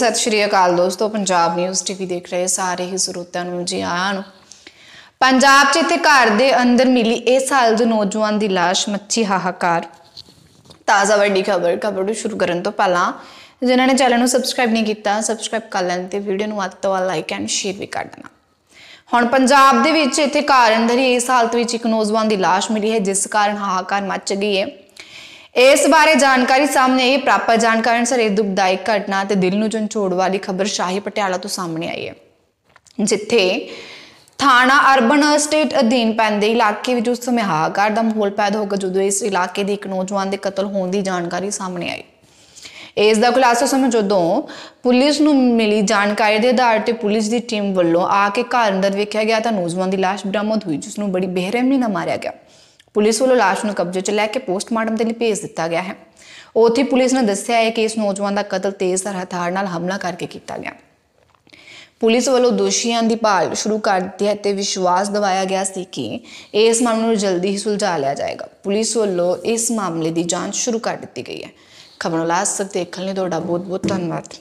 ਸਤਿ ਸ਼੍ਰੀ ਅਕਾਲ ਦੋਸਤੋ Punjab news TV ਦੇਖ ਰਹੇ ਸਾਰੇ ਹੀ ਸਰੋਤਿਆਂ ਨੂੰ ਜੀ ਆਇਆਂ ਨੂੰ ਪੰਜਾਬ 'ਚ ਇੱਥੇ ਘਰ ਦੇ ਅੰਦਰ ਮਿਲੀ ਇਹ ਸਾਲ ਦੇ ਨੌਜਵਾਨ ਦੀ লাশ ਮੱਛੀ ਹਾਹਾਕਾਰ ਤਾਜ਼ਾ ਵੱਡੀ ਖਬਰ ਖਬਰ ਨੂੰ ਸ਼ੁਰੂ ਕਰਨ ਤੋਂ ਪਹਿਲਾਂ ਜਿਨ੍ਹਾਂ ਨੇ ਚੈਨਲ ਨੂੰ ਸਬਸਕ੍ਰਾਈਬ ਨਹੀਂ ਕੀਤਾ ਸਬਸਕ੍ਰਾਈਬ ਕਰ ਲੈਣ ਤੇ ਵੀਡੀਓ ਨੂੰ ਵੱਧ ਤੋਂ ਵੱਧ ਲਾਈਕ ਐਂਡ ਸ਼ੇਅਰ ਵੀ ਕਰ ਦੇਣਾ ਹੁਣ ਪੰਜਾਬ ਦੇ ਵਿੱਚ ਇੱਥੇ ਘਰ ਅੰਦਰ ਹੀ ਇਸ ਹਾਲਤ ਵਿੱਚ ਇੱਕ ਨੌਜਵਾਨ ਦੀ লাশ ਮਿਲੀ ਹੈ ਜਿਸ ਕਾਰਨ ਹਾਹਾਕਾਰ ਮੱਚ ਗਈ ਹੈ ਇਸ ਬਾਰੇ ਜਾਣਕਾਰੀ ਸਾਹਮਣੇ ਆਈ ਪ੍ਰਾਪਤ ਜਾਣਕਾਰੀ ਅਨੁਸਾਰ ਇਹ ਦੁਖਦਾਇਕ ਘਟਨਾ ਤੇ ਦਿਲ ਨੂੰ ਝੰਜੋੜ ਵਾਲੀ ਖਬਰ ਸ਼ਾਹੀ ਪਟਿਆਲਾ ਤੋਂ ਸਾਹਮਣੇ ਆਈ ਹੈ ਜਿੱਥੇ ਥਾਣਾ ਅਰਬਨ ਸਟੇਟ ਅਧੀਨ ਪੈਂਦੇ ਇਲਾਕੇ ਵਿੱਚ ਉਸ ਸਮੇਂ ਹਾਕਾਰ ਦਾ ਮਾਹੌਲ ਪੈਦਾ ਹੋ ਗਿਆ ਜਦੋਂ ਇਸ ਇਲਾਕੇ ਦੇ ਇੱਕ ਨੌਜਵਾਨ ਦੇ ਕਤਲ ਹੋਣ ਦੀ ਜਾਣਕਾਰੀ ਸਾਹਮਣੇ ਆਈ ਇਸ ਦਾ ਖੁਲਾਸਾ ਸਮੇਂ ਜਦੋਂ ਪੁਲਿਸ ਨੂੰ ਮਿਲੀ ਜਾਣਕਾਰੀ ਦੇ ਆਧਾਰ ਤੇ ਪੁਲਿਸ ਦੀ ਟੀਮ ਵੱਲੋਂ ਆ ਕੇ ਘਰ ਅੰਦਰ ਵੇਖਿਆ ਗਿਆ ਤਾਂ ਨੌਜਵਾਨ ਦੀ ਲਾਸ਼ ਬਰਾਮਦ ਹੋਈ ਜਿਸ ਨੂੰ ਬੜੀ ਬੇਰਹਿਮੀ ਨਾਲ ਮਾਰਿਆ ਗਿਆ ਪੁਲਿਸ ਵੱਲੋਂ লাশ ਨੂੰ ਕਬਜ਼ੇ 'ਚ ਲੈ ਕੇ ਪੋਸਟਮਾਰਟਮ ਦੇ ਲਈ ਭੇਜ ਦਿੱਤਾ ਗਿਆ ਹੈ ਉੱਥੇ ਪੁਲਿਸ ਨੇ ਦੱਸਿਆ ਹੈ ਕਿ ਇਸ ਨੌਜਵਾਨ ਦਾ ਕਤਲ ਤੇਜ਼ ਹਥਿਆਰ ਨਾਲ ਹਮਲਾ ਕਰਕੇ ਕੀਤਾ ਗਿਆ ਪੁਲਿਸ ਵੱਲੋਂ ਦੋਸ਼ੀਆਂ ਦੀ ਭਾਲ ਸ਼ੁਰੂ ਕਰ ਦਿੱਤੀ ਹੈ ਤੇ ਵਿਸ਼ਵਾਸ ਦਿਵਾਇਆ ਗਿਆ ਸੀ ਕਿ ਇਸ ਮਾਮਲੇ ਨੂੰ ਜਲਦੀ ਹੀ ਸੁਲਝਾ ਲਿਆ ਜਾਏਗਾ ਪੁਲਿਸ ਵੱਲੋਂ ਇਸ ਮਾਮਲੇ ਦੀ ਜਾਂਚ ਸ਼ੁਰੂ ਕਰ ਦਿੱਤੀ ਗਈ ਹੈ ਖਬਰਾਂ ਲਾਸਟ ਤੱਕ ਦੇਖਣ ਲਈ ਤੁਹਾਡਾ ਬਹੁਤ ਬਹੁਤ ਧੰਨਵਾਦ